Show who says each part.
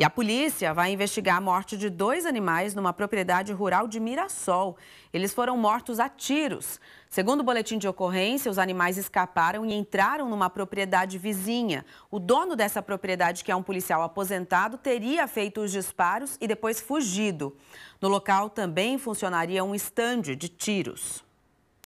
Speaker 1: E a polícia vai investigar a morte de dois animais numa propriedade rural de Mirassol. Eles foram mortos a tiros. Segundo o boletim de ocorrência, os animais escaparam e entraram numa propriedade vizinha. O dono dessa propriedade, que é um policial aposentado, teria feito os disparos e depois fugido. No local também funcionaria um estande de tiros.